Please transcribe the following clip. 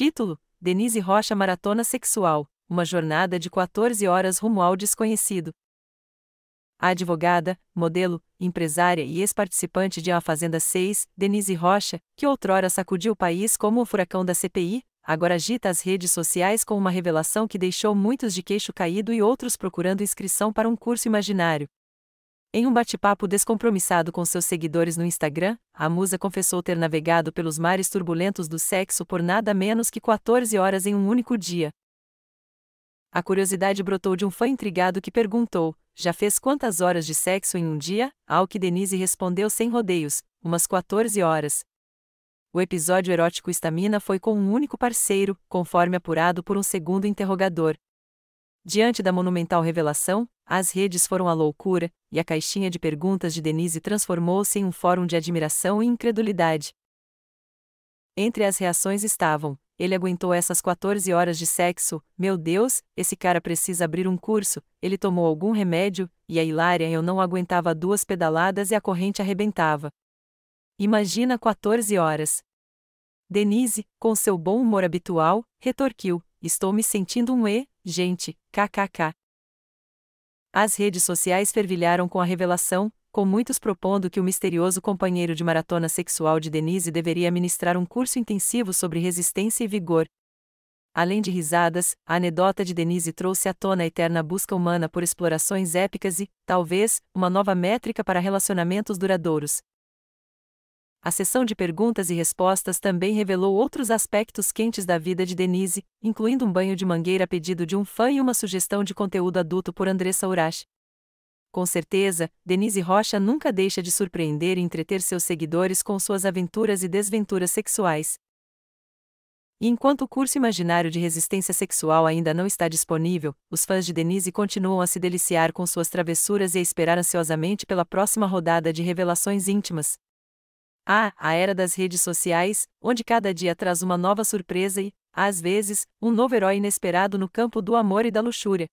Título: Denise Rocha Maratona Sexual Uma jornada de 14 horas rumo ao desconhecido. A advogada, modelo, empresária e ex-participante de A Fazenda 6, Denise Rocha, que outrora sacudiu o país como o furacão da CPI, agora agita as redes sociais com uma revelação que deixou muitos de queixo caído e outros procurando inscrição para um curso imaginário. Em um bate-papo descompromissado com seus seguidores no Instagram, a musa confessou ter navegado pelos mares turbulentos do sexo por nada menos que 14 horas em um único dia. A curiosidade brotou de um fã intrigado que perguntou: Já fez quantas horas de sexo em um dia? Ao que Denise respondeu sem rodeios: Umas 14 horas. O episódio erótico Estamina foi com um único parceiro, conforme apurado por um segundo interrogador. Diante da monumental revelação, as redes foram à loucura, e a caixinha de perguntas de Denise transformou-se em um fórum de admiração e incredulidade. Entre as reações estavam: ele aguentou essas 14 horas de sexo, meu Deus, esse cara precisa abrir um curso, ele tomou algum remédio, e a Hilária eu não aguentava duas pedaladas e a corrente arrebentava. Imagina 14 horas. Denise, com seu bom humor habitual, retorquiu: Estou me sentindo um E, gente, kkk. As redes sociais fervilharam com a revelação, com muitos propondo que o misterioso companheiro de maratona sexual de Denise deveria ministrar um curso intensivo sobre resistência e vigor. Além de risadas, a anedota de Denise trouxe à tona a eterna busca humana por explorações épicas e, talvez, uma nova métrica para relacionamentos duradouros. A sessão de perguntas e respostas também revelou outros aspectos quentes da vida de Denise, incluindo um banho de mangueira a pedido de um fã e uma sugestão de conteúdo adulto por Andressa Urash. Com certeza, Denise Rocha nunca deixa de surpreender e entreter seus seguidores com suas aventuras e desventuras sexuais. E enquanto o curso imaginário de resistência sexual ainda não está disponível, os fãs de Denise continuam a se deliciar com suas travessuras e a esperar ansiosamente pela próxima rodada de revelações íntimas. Ah, a era das redes sociais, onde cada dia traz uma nova surpresa e, às vezes, um novo herói inesperado no campo do amor e da luxúria.